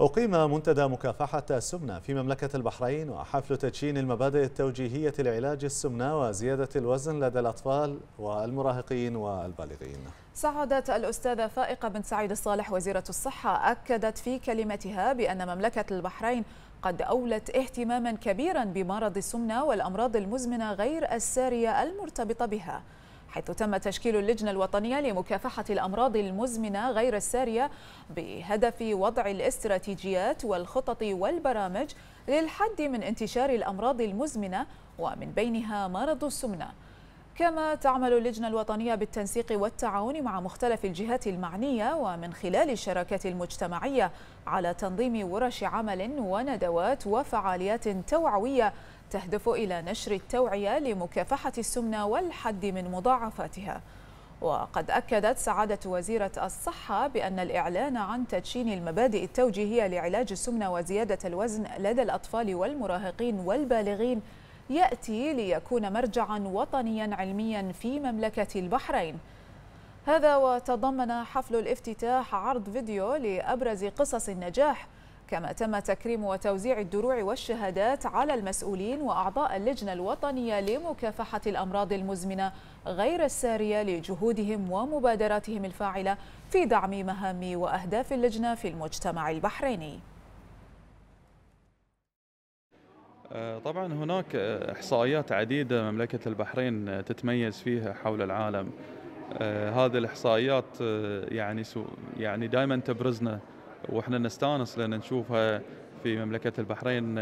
أقيم منتدى مكافحة السمنة في مملكة البحرين وحفل تدشين المبادئ التوجيهية لعلاج السمنة وزيادة الوزن لدى الأطفال والمراهقين والبالغين سعدت الأستاذة فائقة بن سعيد الصالح وزيرة الصحة أكدت في كلمتها بأن مملكة البحرين قد أولت اهتماما كبيرا بمرض السمنة والأمراض المزمنة غير السارية المرتبطة بها حيث تم تشكيل اللجنة الوطنية لمكافحة الأمراض المزمنة غير السارية بهدف وضع الاستراتيجيات والخطط والبرامج للحد من انتشار الأمراض المزمنة ومن بينها مرض السمنة كما تعمل اللجنة الوطنية بالتنسيق والتعاون مع مختلف الجهات المعنية ومن خلال الشراكات المجتمعية على تنظيم ورش عمل وندوات وفعاليات توعوية تهدف إلى نشر التوعية لمكافحة السمنة والحد من مضاعفاتها وقد أكدت سعادة وزيرة الصحة بأن الإعلان عن تدشين المبادئ التوجيهية لعلاج السمنة وزيادة الوزن لدى الأطفال والمراهقين والبالغين يأتي ليكون مرجعا وطنيا علميا في مملكة البحرين هذا وتضمن حفل الافتتاح عرض فيديو لأبرز قصص النجاح كما تم تكريم وتوزيع الدروع والشهادات على المسؤولين وأعضاء اللجنة الوطنية لمكافحة الأمراض المزمنة غير السارية لجهودهم ومبادراتهم الفاعلة في دعم مهام وأهداف اللجنة في المجتمع البحريني آه، طبعا هناك احصائيات عديده مملكه البحرين تتميز فيها حول العالم آه، هذه الاحصائيات آه، يعني سو يعني دائما تبرزنا واحنا نستانس لان نشوفها في مملكه البحرين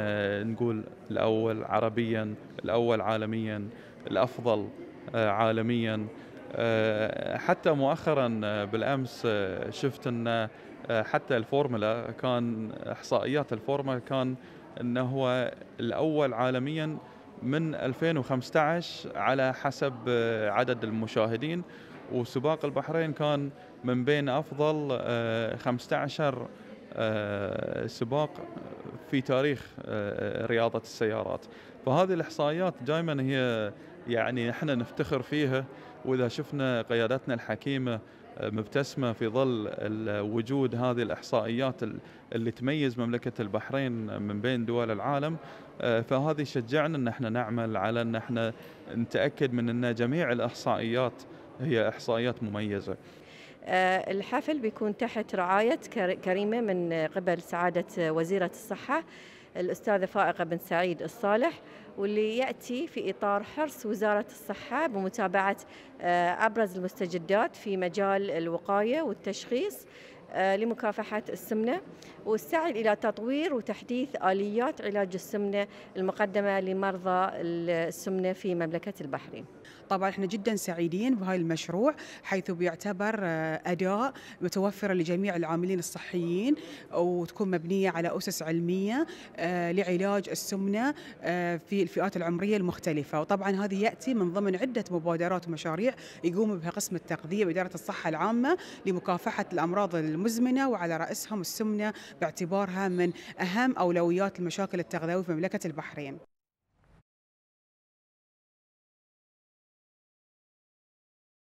نقول الاول عربيا الاول عالميا الافضل عالميا حتى مؤخرا بالامس شفت ان حتى الفورمولا كان احصائيات الفورمولا كان انه هو الاول عالميا من 2015 على حسب آه، عدد المشاهدين وسباق البحرين كان من بين افضل 15 آه، آه، سباق في تاريخ رياضه السيارات فهذه الاحصائيات دائما هي يعني احنا نفتخر فيها واذا شفنا قيادتنا الحكيمه مبتسمه في ظل وجود هذه الاحصائيات اللي تميز مملكه البحرين من بين دول العالم آه، فهذه شجعنا ان احنا نعمل على ان احنا نتاكد من ان جميع الاحصائيات هي احصائيات مميزه. آه، الحفل بيكون تحت رعاية كريمة من قبل سعادة وزيرة الصحة الأستاذة فائقة بن سعيد الصالح واللي يأتي في إطار حرص وزارة الصحة بمتابعة آه، أبرز المستجدات في مجال الوقاية والتشخيص آه، لمكافحة السمنة والسعي إلى تطوير وتحديث آليات علاج السمنة المقدمة لمرضى السمنة في مملكة البحرين طبعا احنا جدا سعيدين بهاي المشروع حيث بيعتبر آه، اداء متوفره لجميع العاملين الصحيين وتكون مبنيه على اسس علميه آه، لعلاج السمنه آه، في الفئات العمريه المختلفه وطبعا هذه ياتي من ضمن عده مبادرات ومشاريع يقوم بها قسم التغذيه باداره الصحه العامه لمكافحه الامراض المزمنه وعلى راسهم السمنه باعتبارها من اهم اولويات المشاكل التغذيه في مملكه البحرين